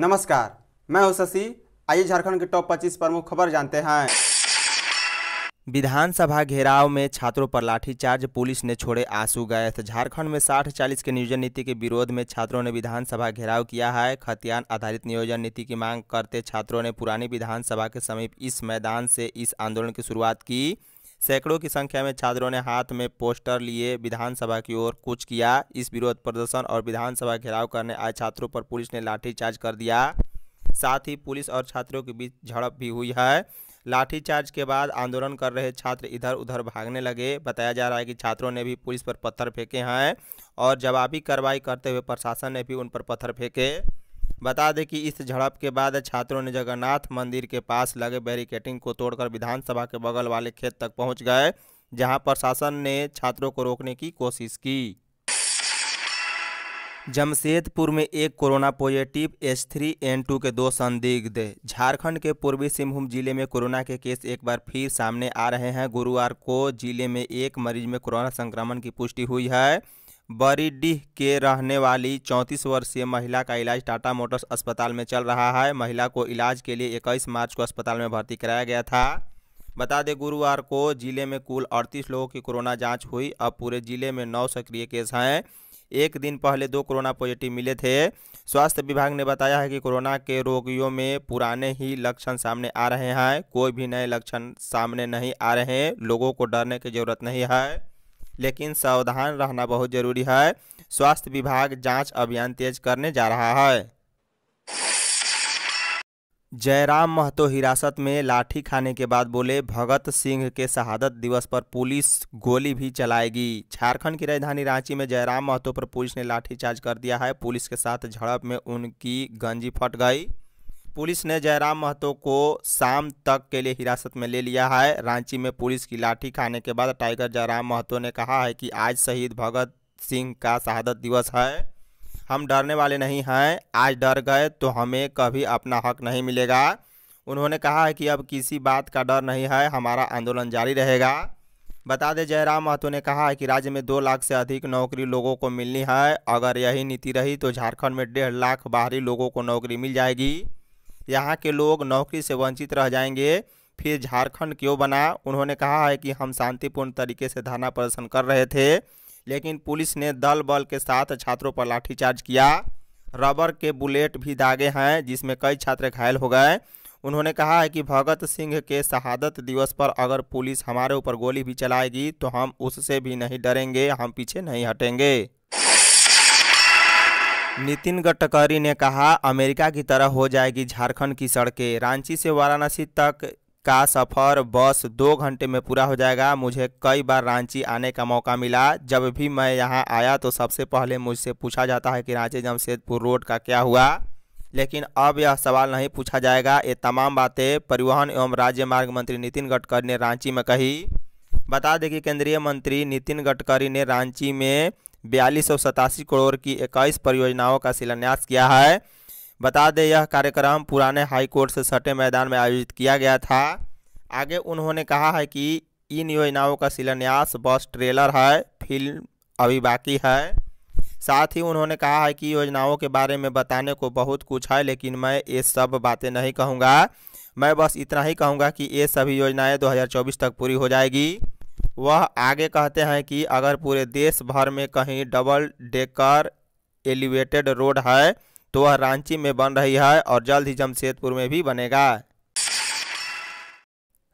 नमस्कार मैं हूं शशि आइए झारखंड के टॉप 25 प्रमुख खबर जानते हैं विधानसभा घेराव में छात्रों पर लाठीचार्ज पुलिस ने छोड़े आंसू गैस झारखंड में साठ चालीस के नियोजन नीति के विरोध में छात्रों ने विधानसभा घेराव किया है खतियान आधारित नियोजन नीति की मांग करते छात्रों ने पुरानी विधानसभा के समीप इस मैदान से इस आंदोलन की शुरुआत की सैकड़ों की संख्या में छात्रों ने हाथ में पोस्टर लिए विधानसभा की ओर कुछ किया इस विरोध प्रदर्शन और विधानसभा घेराव करने आए छात्रों पर पुलिस ने लाठीचार्ज कर दिया साथ ही पुलिस और छात्रों के बीच झड़प भी हुई है लाठीचार्ज के बाद आंदोलन कर रहे छात्र इधर उधर भागने लगे बताया जा रहा है कि छात्रों ने भी पुलिस पर पत्थर फेंके हैं और जवाबी कार्रवाई करते हुए प्रशासन ने भी उन पर पत्थर फेंके बता दें कि इस झड़प के बाद छात्रों ने जगन्नाथ मंदिर के पास लगे बैरिकेटिंग को तोड़कर विधानसभा के बगल वाले खेत तक पहुंच गए जहां प्रशासन ने छात्रों को रोकने की कोशिश की जमशेदपुर में एक corona positive H three N two के दो संदिग्ध झारखंड के पूर्वी सिंहभूम जिले में कोरोना के केस एक बार फिर सामने आ रहे हैं गुरुवार को जिले में एक मरीज में कोरोना संक्रमण की पुष्टि हुई है बरीडीह के रहने वाली 34 वर्षीय महिला का इलाज टाटा मोटर्स अस्पताल में चल रहा है महिला को इलाज के लिए 21 मार्च को अस्पताल में भर्ती कराया गया था बता दें गुरुवार को जिले में कुल 38 लोगों की कोरोना जांच हुई अब पूरे जिले में नौ सक्रिय केस हैं एक दिन पहले दो कोरोना पॉजिटिव मिले थे स्वास्थ्य विभाग ने बताया है कि कोरोना के रोगियों में पुराने ही लक्षण सामने आ रहे हैं कोई भी नए लक्षण सामने नहीं आ रहे हैं लोगों को डरने की जरूरत नहीं है लेकिन सावधान रहना बहुत जरूरी है स्वास्थ्य विभाग जांच अभियान तेज करने जा रहा है जयराम महतो हिरासत में लाठी खाने के बाद बोले भगत सिंह के शहादत दिवस पर पुलिस गोली भी चलाएगी झारखंड की राजधानी रांची में जयराम महतो पर पुलिस ने लाठीचार्ज कर दिया है पुलिस के साथ झड़प में उनकी गंजी फट गई पुलिस ने जयराम महतो को शाम तक के लिए हिरासत में ले लिया है रांची में पुलिस की लाठी खाने के बाद टाइगर जयराम महतो ने कहा है कि आज शहीद भगत सिंह का शहादत दिवस है हम डरने वाले नहीं हैं आज डर गए तो हमें कभी अपना हक नहीं मिलेगा उन्होंने कहा है कि अब किसी बात का डर नहीं है हमारा आंदोलन जारी रहेगा बता दें जयराम महतो ने कहा है कि राज्य में दो लाख से अधिक नौकरी लोगों को मिलनी है अगर यही नीति रही तो झारखंड में डेढ़ लाख बाहरी लोगों को नौकरी मिल जाएगी यहाँ के लोग नौकरी से वंचित रह जाएंगे फिर झारखंड क्यों बना उन्होंने कहा है कि हम शांतिपूर्ण तरीके से धरना प्रदर्शन कर रहे थे लेकिन पुलिस ने दल बल के साथ छात्रों पर लाठीचार्ज किया रबर के बुलेट भी दागे हैं जिसमें कई छात्र घायल हो गए उन्होंने कहा है कि भगत सिंह के शहादत दिवस पर अगर पुलिस हमारे ऊपर गोली भी चलाएगी तो हम उससे भी नहीं डरेंगे हम पीछे नहीं हटेंगे नितिन गडकरी ने कहा अमेरिका की तरह हो जाएगी झारखंड की सड़कें रांची से वाराणसी तक का सफ़र बस दो घंटे में पूरा हो जाएगा मुझे कई बार रांची आने का मौका मिला जब भी मैं यहाँ आया तो सबसे पहले मुझसे पूछा जाता है कि रांची जमशेदपुर रोड का क्या हुआ लेकिन अब यह सवाल नहीं पूछा जाएगा ये तमाम बातें परिवहन एवं राज्य मार्ग मंत्री नितिन गडकरी ने रांची में कही बता दें कि केंद्रीय मंत्री नितिन गडकरी ने रांची में बयालीस करोड़ की इक्कीस परियोजनाओं का शिलान्यास किया है बता दें यह कार्यक्रम पुराने हाईकोर्ट से सटे मैदान में आयोजित किया गया था आगे उन्होंने कहा है कि इन योजनाओं का शिलान्यास बस ट्रेलर है फिल्म अभी बाकी है साथ ही उन्होंने कहा है कि योजनाओं के बारे में बताने को बहुत कुछ है लेकिन मैं ये सब बातें नहीं कहूँगा मैं बस इतना ही कहूँगा कि ये सभी योजनाएं 2024 तक पूरी हो जाएगी वह आगे कहते हैं कि अगर पूरे देश भर में कहीं डबल डेकर एलिवेटेड रोड है तो वह रांची में बन रही है और जल्द ही जमशेदपुर में भी बनेगा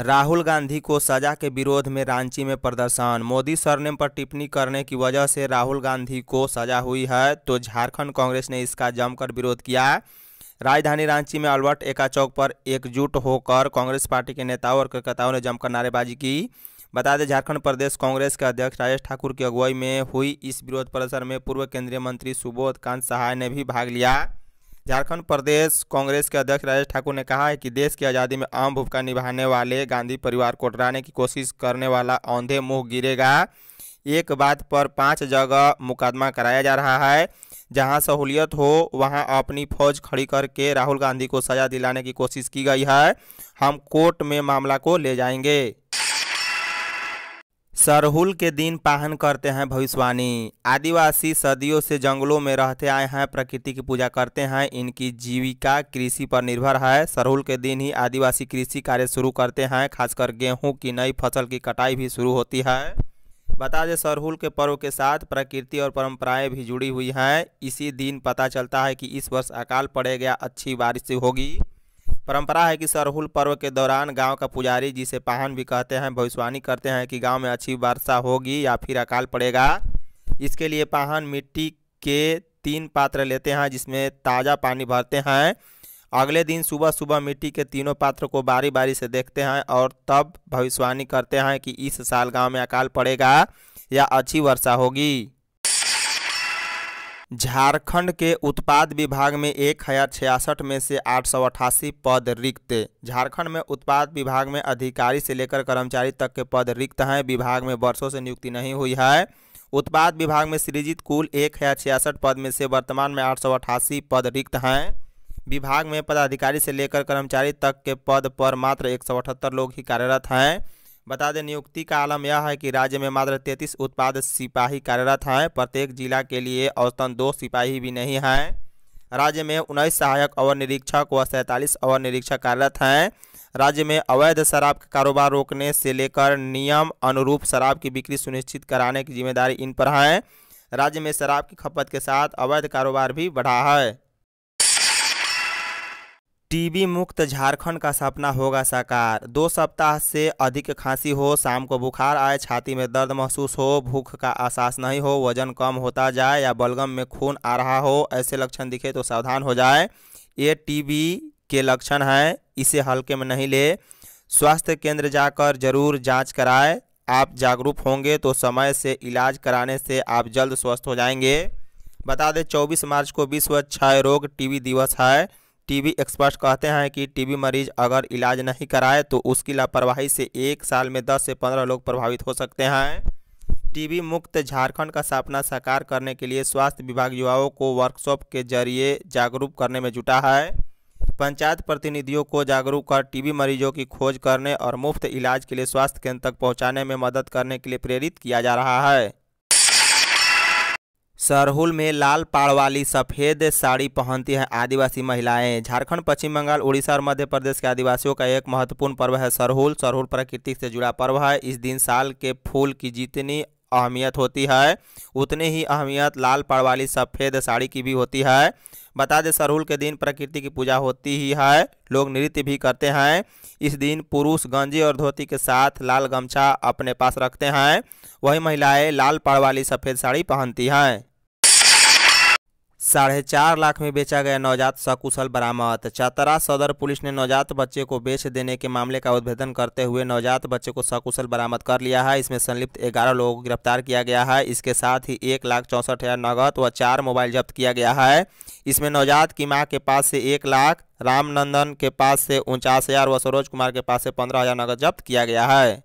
राहुल गांधी को सजा के विरोध में रांची में प्रदर्शन मोदी सरनेम पर टिप्पणी करने की वजह से राहुल गांधी को सजा हुई है तो झारखंड कांग्रेस ने इसका जमकर विरोध किया राजधानी रांची में अल्बर्ट एका चौक पर एकजुट होकर कांग्रेस पार्टी के नेताओं और कार्यकर्ताओं ने जमकर नारेबाजी की बता दें झारखंड प्रदेश कांग्रेस के अध्यक्ष राजेश ठाकुर की अगुवाई में हुई इस विरोध प्रदर्शन में पूर्व केंद्रीय मंत्री सुबोध कांत सहाय ने भी भाग लिया झारखंड प्रदेश कांग्रेस के अध्यक्ष राजेश ठाकुर ने कहा है कि देश की आज़ादी में अहम भूमिका निभाने वाले गांधी परिवार को डराने की कोशिश करने वाला औंधे मुंह गिरेगा एक बात पर पांच जगह मुकदमा कराया जा रहा है जहां सहूलियत हो वहां अपनी फौज खड़ी करके राहुल गांधी को सज़ा दिलाने की कोशिश की गई है हम कोर्ट में मामला को ले जाएंगे सरहुल के दिन पाहन करते हैं भविष्यवाणी आदिवासी सदियों से जंगलों में रहते आए हैं प्रकृति की पूजा करते हैं इनकी जीविका कृषि पर निर्भर है सरहुल के दिन ही आदिवासी कृषि कार्य शुरू करते हैं खासकर गेहूं की नई फसल की कटाई भी शुरू होती है बता दें सरहुल के पर्व के साथ प्रकृति और परंपराएं भी जुड़ी हुई हैं इसी दिन पता चलता है कि इस वर्ष अकाल पड़ेगा अच्छी बारिश होगी परंपरा है कि सरहुल पर्व के दौरान गांव का पुजारी जिसे पाहन भी कहते हैं भविष्यवाणी करते हैं कि गांव में अच्छी वर्षा होगी या फिर अकाल पड़ेगा इसके लिए पाहन मिट्टी के तीन पात्र लेते हैं जिसमें ताज़ा पानी भरते हैं अगले दिन सुबह सुबह मिट्टी के तीनों पात्र को बारी बारी से देखते हैं और तब भविष्यवाणी करते हैं कि इस साल गाँव में अकाल पड़ेगा या अच्छी वर्षा होगी झारखंड के उत्पाद विभाग में एक हजार छियासठ में से आठ सौ अठासी पद रिक्त झारखंड में उत्पाद विभाग में अधिकारी से लेकर कर्मचारी तक के पद रिक्त हैं विभाग में वर्षों से नियुक्ति नहीं हुई है उत्पाद विभाग में सृजित कुल एक हजार छियासठ पद में से वर्तमान में आठ सौ अठासी पद रिक्त हैं विभाग में पदाधिकारी से लेकर कर्मचारी तक के पद पर मात्र एक सौ अठहत्तर लोग ही कार्यरत हैं बता दें नियुक्ति का आलम यह है कि राज्य में मात्र तैंतीस उत्पाद सिपाही कार्यरत हैं प्रत्येक जिला के लिए औसतन दो सिपाही भी नहीं हैं राज्य में उन्नीस सहायक अवर निरीक्षक व सैंतालीस अवर निरीक्षक कार्यरत हैं राज्य में अवैध शराब का कारोबार रोकने से लेकर नियम अनुरूप शराब की बिक्री सुनिश्चित कराने की जिम्मेदारी इन पर है राज्य में शराब की खपत के साथ अवैध कारोबार भी बढ़ा है टीबी मुक्त झारखंड का सपना होगा साकार दो सप्ताह से अधिक खांसी हो शाम को बुखार आए छाती में दर्द महसूस हो भूख का एहसास नहीं हो वजन कम होता जाए या बलगम में खून आ रहा हो ऐसे लक्षण दिखे तो सावधान हो जाए ये टीबी के लक्षण हैं इसे हल्के में नहीं ले स्वास्थ्य केंद्र जाकर जरूर जांच कराए आप जागरूक होंगे तो समय से इलाज कराने से आप जल्द स्वस्थ हो जाएंगे बता दें चौबीस मार्च को विश्व क्षय रोग टी दिवस है टीबी एक्सपर्ट कहते हैं कि टीबी मरीज अगर इलाज नहीं कराए तो उसकी लापरवाही से एक साल में 10 से 15 लोग प्रभावित हो सकते हैं टीबी मुक्त झारखंड का सपना साकार करने के लिए स्वास्थ्य विभाग युवाओं को वर्कशॉप के जरिए जागरूक करने में जुटा है पंचायत प्रतिनिधियों को जागरूक कर टीबी मरीजों की खोज करने और मुफ्त इलाज के लिए स्वास्थ्य केंद्र तक पहुँचाने में मदद करने के लिए प्रेरित किया जा रहा है सरहुल में लाल पाड़ वाली सफ़ेद साड़ी पहनती हैं आदिवासी महिलाएं झारखंड पश्चिम बंगाल उड़ीसा और मध्य प्रदेश के आदिवासियों का एक महत्वपूर्ण पर्व है सरहुल सरहुल प्रकृति से जुड़ा पर्व है इस दिन साल के फूल की जितनी अहमियत होती है उतनी ही अहमियत लाल पाड़ वाली सफ़ेद साड़ी की भी होती है बता दें सरहुल के दिन प्रकृति की पूजा होती ही है लोग नृत्य भी करते हैं इस दिन पुरुष गंजी और धोती के साथ लाल गमछा अपने पास रखते हैं वही महिलाएं लाल पाड़ वाली सफ़ेद साड़ी पहनती हैं साढ़े चार लाख में बेचा गया नवजात सकुशल बरामद चतरा सदर पुलिस ने नवजात बच्चे को बेच देने के मामले का उद्भेदन करते हुए नवजात बच्चे को सकुशल बरामद कर लिया है इसमें संलिप्त ग्यारह लोगों को गिरफ्तार किया गया है इसके साथ ही एक लाख चौंसठ हज़ार नगद व चार मोबाइल जब्त किया गया है इसमें नवजात की माँ के पास से एक लाख रामनंदन के पास से उनचास हज़ार व सरोज कुमार के पास से पंद्रह हज़ार नगद जब्त किया गया है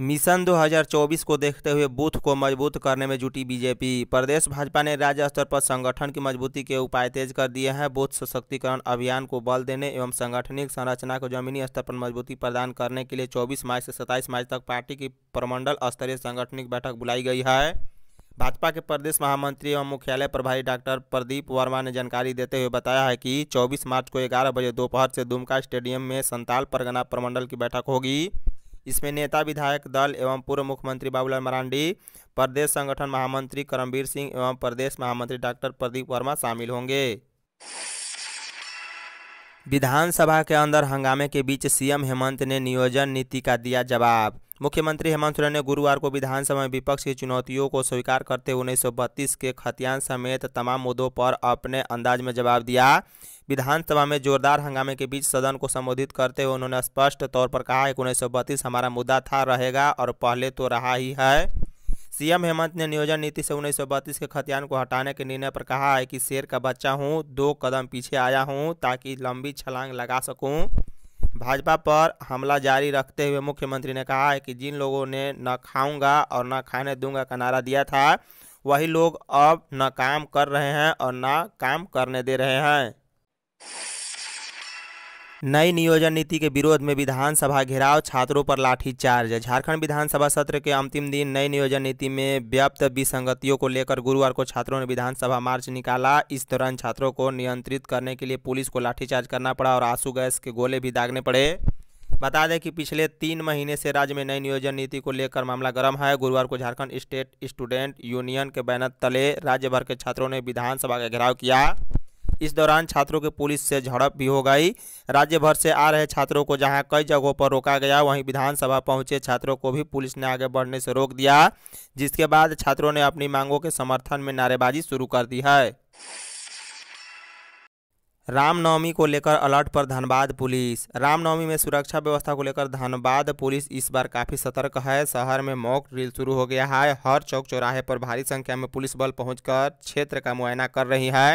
मिशन 2024 को देखते हुए बूथ को मजबूत करने में जुटी बीजेपी प्रदेश भाजपा ने राज्य स्तर पर संगठन की मजबूती के उपाय तेज कर दिए हैं बूथ सशक्तिकरण अभियान को बल देने एवं संगठनिक संरचना को जमीनी स्तर पर मजबूती प्रदान करने के लिए 24 मार्च से 27 मार्च तक पार्टी की प्रमंडल स्तरीय सांगठनिक बैठक बुलाई गई है भाजपा के प्रदेश महामंत्री एवं मुख्यालय प्रभारी डॉक्टर प्रदीप वर्मा ने जानकारी देते हुए बताया है कि 24 मार्च को 11 बजे दोपहर से दुमका स्टेडियम में संताल परगना प्रमंडल की बैठक होगी इसमें नेता विधायक दल एवं पूर्व मुख्यमंत्री बाबूलाल मरांडी प्रदेश संगठन महामंत्री करमवीर सिंह एवं प्रदेश महामंत्री डॉक्टर प्रदीप वर्मा शामिल होंगे विधानसभा के अंदर हंगामे के बीच सीएम हेमंत ने नियोजन नीति का दिया जवाब मुख्यमंत्री हेमंत सोरेन ने गुरुवार को विधानसभा में विपक्ष की चुनौतियों को स्वीकार करते हुए उन्नीस के खतियान समेत तमाम मुद्दों पर अपने अंदाज में जवाब दिया विधानसभा में जोरदार हंगामे के बीच सदन को संबोधित करते हुए उन्होंने स्पष्ट तौर पर कहा कि उन्नीस हमारा मुद्दा था रहेगा और पहले तो रहा ही है सीएम हेमंत ने नियोजन नीति से उन्नीस के खतियान को हटाने के निर्णय पर कहा है कि शेर का बच्चा हूँ दो कदम पीछे आया हूँ ताकि लंबी छलांग लगा सकूँ भाजपा पर हमला जारी रखते हुए मुख्यमंत्री ने कहा है कि जिन लोगों ने न खाऊंगा और न खाने दूंगा का नारा दिया था वही लोग अब न काम कर रहे हैं और न काम करने दे रहे हैं नई नियोजन नीति के विरोध में विधानसभा घेराव छात्रों पर लाठीचार्ज झारखंड विधानसभा सत्र के अंतिम दिन नई नियोजन नीति में व्याप्त विसंगतियों को लेकर गुरुवार को छात्रों ने विधानसभा मार्च निकाला इस दौरान छात्रों को नियंत्रित करने के लिए पुलिस को लाठीचार्ज करना पड़ा और आंसू गैस के गोले भी दागने पड़े बता दें कि पिछले तीन महीने से राज्य में नई नियोजन नीति को लेकर मामला गर्म है गुरुवार को झारखंड स्टेट स्टूडेंट यूनियन के बैनर तले राज्य भर के छात्रों ने विधानसभा का घेराव किया इस दौरान छात्रों के पुलिस से झड़प भी हो गई राज्य भर से आ रहे छात्रों को जहां कई जगहों पर रोका गया वहीं विधानसभा पहुंचे छात्रों को भी पुलिस ने आगे बढ़ने से रोक दिया जिसके बाद छात्रों ने अपनी मांगों के समर्थन में नारेबाजी शुरू कर दी है रामनवमी को लेकर अलर्ट पर धनबाद पुलिस रामनवमी में सुरक्षा व्यवस्था को लेकर धनबाद पुलिस इस बार काफ़ी सतर्क है शहर में मॉक ड्रिल शुरू हो गया है हर चौक चौराहे पर भारी संख्या में पुलिस बल पहुंचकर क्षेत्र का मुआयना कर रही है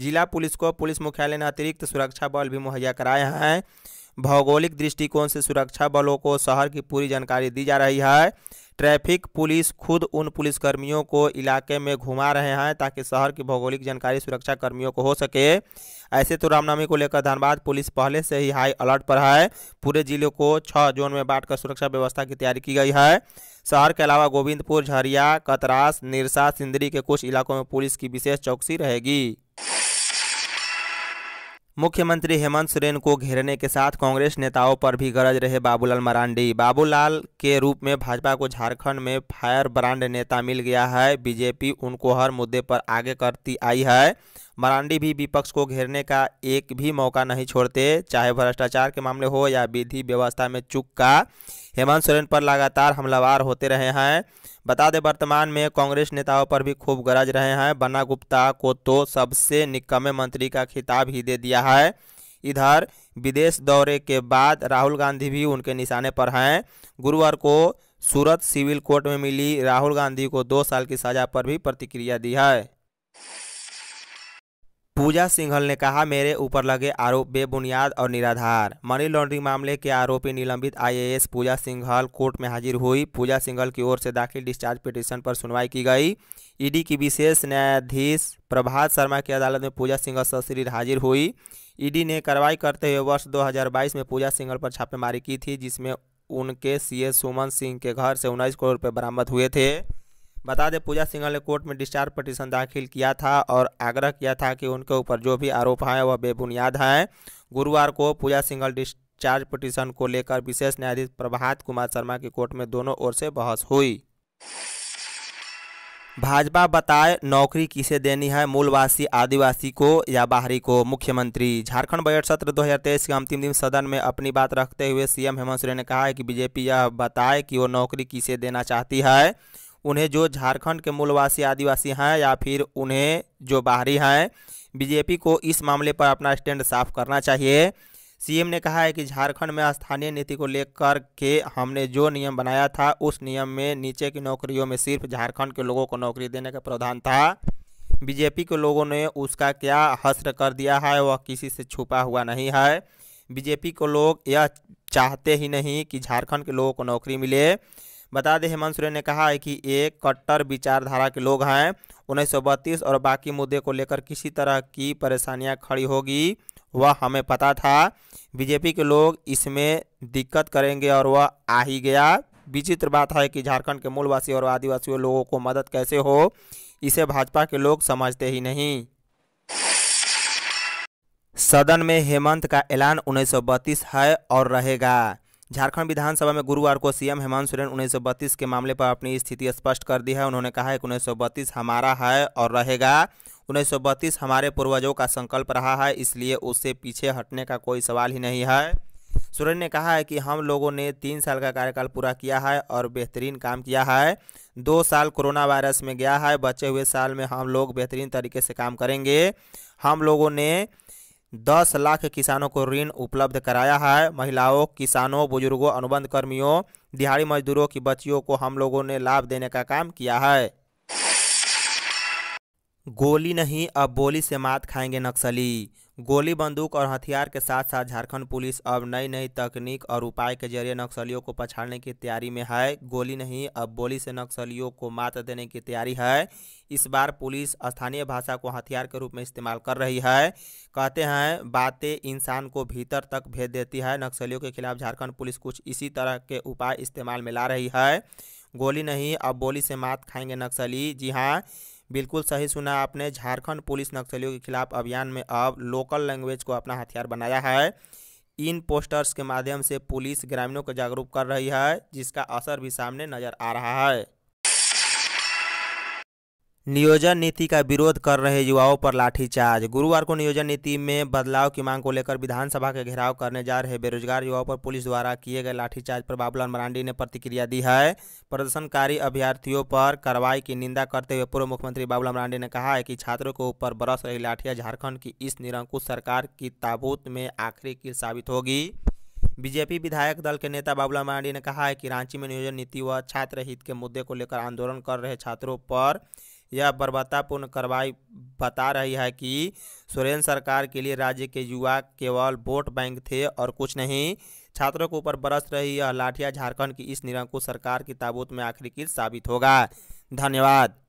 जिला पुलिस को पुलिस मुख्यालय ने अतिरिक्त सुरक्षा बल भी मुहैया कराया है भौगोलिक दृष्टिकोण से सुरक्षा बलों को शहर की पूरी जानकारी दी जा रही है ट्रैफिक पुलिस खुद उन पुलिसकर्मियों को इलाके में घुमा रहे हैं ताकि शहर की भौगोलिक जानकारी सुरक्षा कर्मियों को हो सके ऐसे तो रामनवमी को लेकर धनबाद पुलिस पहले से ही हाई अलर्ट पर है पूरे जिले को छः जोन में बांटकर सुरक्षा व्यवस्था की तैयारी की गई है शहर के अलावा गोविंदपुर झरिया कतरास निरसा सिंदरी के कुछ इलाकों में पुलिस की विशेष चौकसी रहेगी मुख्यमंत्री हेमंत सोरेन को घेरने के साथ कांग्रेस नेताओं पर भी गरज रहे बाबूलाल मरांडी बाबूलाल के रूप में भाजपा को झारखंड में फायर ब्रांड नेता मिल गया है बीजेपी उनको हर मुद्दे पर आगे करती आई है मरांडी भी विपक्ष को घेरने का एक भी मौका नहीं छोड़ते चाहे भ्रष्टाचार के मामले हो या विधि व्यवस्था में चुक का हेमंत सोरेन पर लगातार हमलावार होते रहे हैं बता दें वर्तमान में कांग्रेस नेताओं पर भी खूब गरज रहे हैं बन्ना गुप्ता को तो सबसे निकम्मे मंत्री का खिताब ही दे दिया है इधर विदेश दौरे के बाद राहुल गांधी भी उनके निशाने पर हैं गुरुवार को सूरत सिविल कोर्ट में मिली राहुल गांधी को दो साल की सजा पर भी प्रतिक्रिया दी है पूजा सिंघल ने कहा मेरे ऊपर लगे आरोप बेबुनियाद और निराधार मनी लॉन्ड्रिंग मामले के आरोपी निलंबित आईएएस पूजा सिंघल कोर्ट में हाजिर हुई पूजा सिंघल की ओर से दाखिल डिस्चार्ज पिटीशन पर सुनवाई की गई ईडी की विशेष न्यायाधीश प्रभात शर्मा की अदालत में पूजा सिंघल सशरीर हाजिर हुई ईडी ने कार्रवाई करते हुए वर्ष दो में पूजा सिंघल पर छापेमारी की थी जिसमें उनके सी सुमन सिंह के घर से उन्नीस करोड़ रुपये बरामद हुए थे बता दें पूजा सिंघल ने कोर्ट में डिस्चार्ज पटिशन दाखिल किया था और आग्रह किया था कि उनके ऊपर जो भी आरोप हैं वह बेबुनियाद हैं गुरुवार को पूजा सिंघल डिस्चार्ज पटिशन को लेकर विशेष न्यायाधीश प्रभात कुमार शर्मा की कोर्ट में दोनों ओर से बहस हुई भाजपा बताए नौकरी किसे देनी है मूलवासी आदिवासी को या बाहरी को मुख्यमंत्री झारखंड बजट सत्र 2023 के अंतिम दिन सदन में अपनी बात रखते हुए सीएम हेमंत सोरेन ने कहा है कि बीजेपी यह बताए कि वो नौकरी किसे देना चाहती है उन्हें जो झारखंड के मूलवासी आदिवासी हैं या फिर उन्हें जो बाहरी हैं बीजेपी को इस मामले पर अपना स्टैंड साफ करना चाहिए सीएम ने कहा है कि झारखंड में स्थानीय नीति को लेकर के हमने जो नियम बनाया था उस नियम में नीचे की नौकरियों में सिर्फ झारखंड के लोगों को नौकरी देने का प्रावधान था बीजेपी के लोगों ने उसका क्या हस्त कर दिया है वह किसी से छुपा हुआ नहीं है बीजेपी को लोग यह चाहते ही नहीं कि झारखंड के लोगों को नौकरी मिले बता दें हेमंत सोरेन ने कहा है कि एक कट्टर विचारधारा के लोग हैं उन्नीस और बाकी मुद्दे को लेकर किसी तरह की परेशानियां खड़ी होगी वह हमें पता था बीजेपी के लोग इसमें दिक्कत करेंगे और वह आ ही गया विचित्र बात है कि झारखंड के मूलवासी और आदिवासियों लोगों को मदद कैसे हो इसे भाजपा के लोग समझते ही नहीं सदन में हेमंत का ऐलान बत्तीस है और रहेगा झारखंड विधानसभा में गुरुवार को सीएम हेमंत सोरेन उन्नीस के मामले पर अपनी स्थिति स्पष्ट कर दी है उन्होंने कहा है कि उन्नीस हमारा है और रहेगा उन्नीस हमारे पूर्वजों का संकल्प रहा है इसलिए उससे पीछे हटने का कोई सवाल ही नहीं है सोरेन ने कहा है कि हम लोगों ने तीन साल का कार्यकाल पूरा किया है और बेहतरीन काम किया है दो साल कोरोना वायरस में गया है बचे हुए साल में हम लोग बेहतरीन तरीके से काम करेंगे हम लोगों ने दस लाख किसानों को ऋण उपलब्ध कराया है महिलाओं किसानों बुजुर्गों अनुबंध कर्मियों दिहाड़ी मजदूरों की बच्चियों को हम लोगों ने लाभ देने का काम किया है गोली नहीं अब बोली से मात खाएंगे नक्सली गोली बंदूक और हथियार के साथ साथ झारखंड पुलिस अब नई नई तकनीक और उपाय के जरिए नक्सलियों को पछाड़ने की तैयारी में है गोली नहीं अब बोली से नक्सलियों को मात देने की तैयारी है इस बार पुलिस स्थानीय भाषा को हथियार के रूप में इस्तेमाल कर रही है कहते हैं बातें इंसान को भीतर तक भेज देती है नक्सलियों के खिलाफ झारखंड पुलिस कुछ इसी तरह के उपाय इस्तेमाल में ला रही है गोली नहीं अब बोली से मात खाएंगे नक्सली जी हाँ बिल्कुल सही सुना आपने झारखंड पुलिस नक्सलियों के खिलाफ अभियान में अब लोकल लैंग्वेज को अपना हथियार बनाया है इन पोस्टर्स के माध्यम से पुलिस ग्रामीणों को जागरूक कर रही है जिसका असर भी सामने नज़र आ रहा है नियोजन नीति का विरोध कर रहे युवाओं पर लाठीचार्ज गुरुवार को नियोजन नीति में बदलाव की मांग को लेकर विधानसभा के घेराव करने जा रहे बेरोजगार युवाओं पर पुलिस द्वारा किए गए लाठीचार्ज पर बाबूलाल मरांडी ने प्रतिक्रिया दी है प्रदर्शनकारी अभ्यर्थियों पर कार्रवाई की निंदा करते हुए पूर्व मुख्यमंत्री बाबूलाल मरांडी ने कहा है कि छात्रों के ऊपर बरस रही लाठियाँ झारखंड की इस निरंकुश सरकार की ताबूत में आखिरी की साबित होगी बीजेपी विधायक दल के नेता बाबूलाल मरांडी ने कहा है कि रांची में नियोजन नीति व छात्र हित के मुद्दे को लेकर आंदोलन कर रहे छात्रों पर यह बर्बत्तापूर्ण कार्रवाई बता रही है कि सुरेंद्र सरकार के लिए राज्य के युवा केवल वोट बैंक थे और कुछ नहीं छात्रों के ऊपर बरस रही यह लाठिया झारखंड की इस निरंकुश सरकार की ताबूत में आखिरी किस साबित होगा धन्यवाद